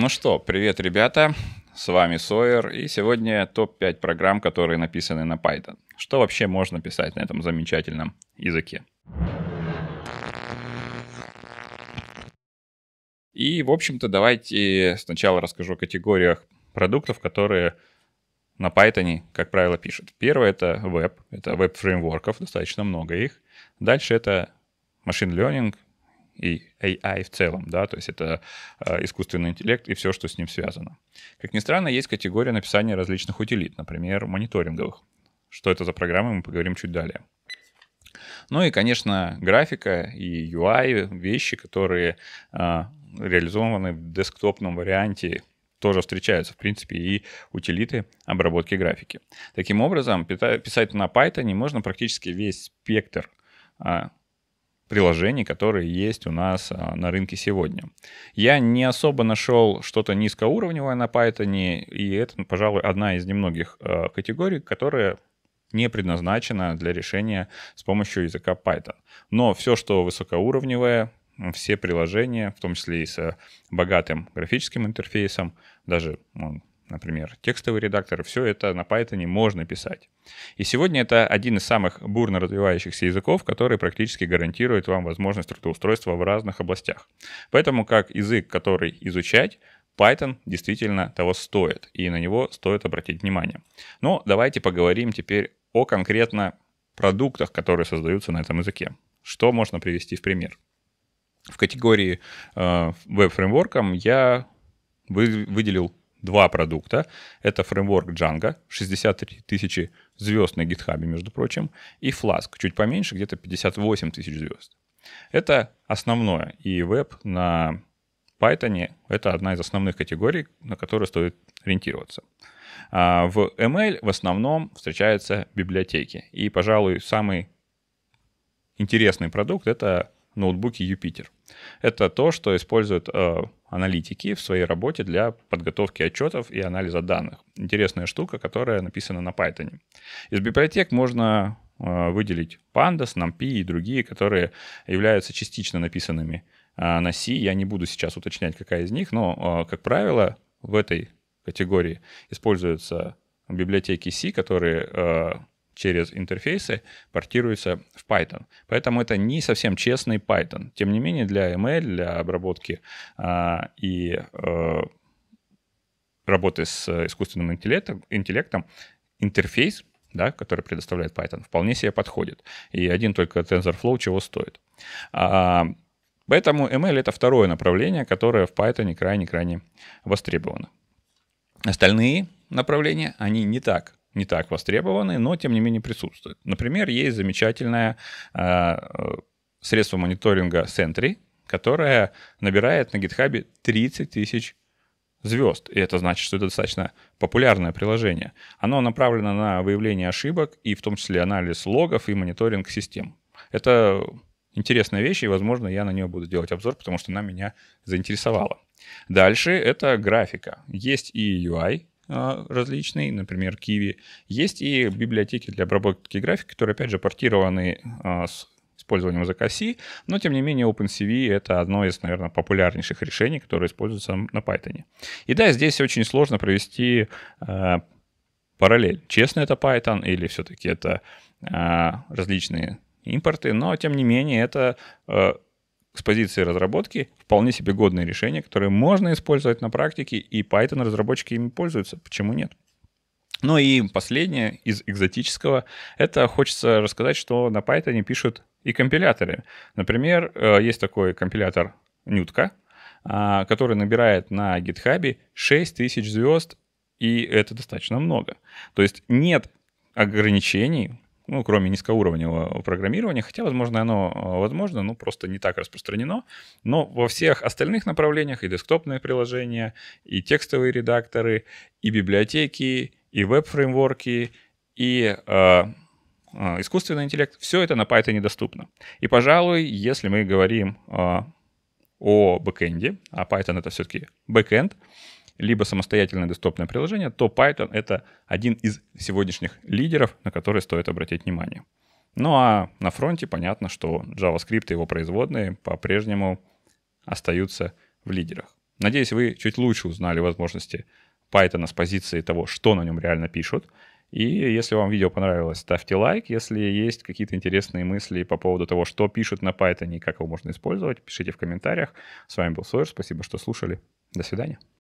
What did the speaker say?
Ну что, привет, ребята. С вами Сойер, и сегодня топ-5 программ, которые написаны на Python. Что вообще можно писать на этом замечательном языке? И, в общем-то, давайте сначала расскажу о категориях продуктов, которые на Python, как правило, пишут. Первое — это веб, это веб-фреймворков, достаточно много их. Дальше — это машин learning, и AI в целом, да, то есть это э, искусственный интеллект и все, что с ним связано. Как ни странно, есть категория написания различных утилит, например, мониторинговых. Что это за программы, мы поговорим чуть далее. Ну и, конечно, графика и UI, вещи, которые э, реализованы в десктопном варианте, тоже встречаются, в принципе, и утилиты обработки графики. Таким образом, писать на Python можно практически весь спектр а, приложений, которые есть у нас а, на рынке сегодня. Я не особо нашел что-то низкоуровневое на Python, и это, пожалуй, одна из немногих а, категорий, которая не предназначена для решения с помощью языка Python. Но все, что высокоуровневое, все приложения, в том числе и с а, богатым графическим интерфейсом, даже например, текстовый редактор, все это на Python можно писать. И сегодня это один из самых бурно развивающихся языков, который практически гарантирует вам возможность трудоустройства в разных областях. Поэтому как язык, который изучать, Python действительно того стоит, и на него стоит обратить внимание. Но давайте поговорим теперь о конкретно продуктах, которые создаются на этом языке. Что можно привести в пример? В категории э, веб-фреймворком я вы, выделил два продукта. Это фреймворк Django, 63 тысячи звезд на GitHub, между прочим, и Flask, чуть поменьше, где-то 58 тысяч звезд. Это основное, и веб на Python — это одна из основных категорий, на которую стоит ориентироваться. А, в ML в основном встречаются библиотеки, и, пожалуй, самый интересный продукт — это ноутбуки Юпитер. Это то, что используют э, аналитики в своей работе для подготовки отчетов и анализа данных. Интересная штука, которая написана на Python. Из библиотек можно э, выделить Pandas, NumPy и другие, которые являются частично написанными э, на C. Я не буду сейчас уточнять, какая из них, но, э, как правило, в этой категории используются библиотеки C, которые э, через интерфейсы портируется в Python. Поэтому это не совсем честный Python. Тем не менее, для ML, эм для обработки а, и а, работы с искусственным интеллектом, интеллектом интерфейс, да, который предоставляет Python, вполне себе подходит. И один только TensorFlow чего стоит. А, Поэтому ML эм — это второе направление, которое в Python крайне-крайне востребовано. Остальные направления, они не так не так востребованы, но тем не менее присутствуют. Например, есть замечательное э, э, средство мониторинга Sentry, которое набирает на GitHub 30 тысяч звезд. И это значит, что это достаточно популярное приложение. Оно направлено на выявление ошибок и в том числе анализ логов и мониторинг систем. Это интересная вещь, и, возможно, я на нее буду делать обзор, потому что она меня заинтересовала. Дальше это графика. Есть и UI, а, различный, например, Kiwi. Есть и библиотеки для обработки графики, которые, опять же, портированы а, с использованием ZKC, но тем не менее OpenCV — это одно из, наверное, популярнейших решений, которые используются на Python. И да, здесь очень сложно провести а, параллель. Честно это Python или все-таки это различные импорты, но тем не менее это с позиции разработки вполне себе годные решения, которые можно использовать на практике, и Python разработчики ими пользуются. Почему нет? Ну и последнее из экзотического. Это хочется рассказать, что на Python пишут и компиляторы. Например, э, есть такой компилятор Нютка, а, который набирает на GitHub 6000 звезд, и это достаточно много. То есть нет ограничений ну, кроме низкоуровневого программирования, хотя, возможно, оно а, возможно, но ну, просто не так распространено. Но во всех остальных направлениях и десктопные приложения, и текстовые редакторы, и библиотеки, и веб-фреймворки, и э, искусственный интеллект, все это на Python недоступно. И, пожалуй, если мы говорим э, о бэкэнде, а Python это все-таки бэкэнд, либо самостоятельное десктопное приложение, то Python — это один из сегодняшних лидеров, на которые стоит обратить внимание. Ну а на фронте понятно, что JavaScript и его производные по-прежнему остаются в лидерах. Надеюсь, вы чуть лучше узнали возможности Python с позиции того, что на нем реально пишут. И если вам видео понравилось, ставьте лайк. Если есть какие-то интересные мысли по поводу того, что пишут на Python и как его можно использовать, пишите в комментариях. С вами был Сойер, спасибо, что слушали. До свидания.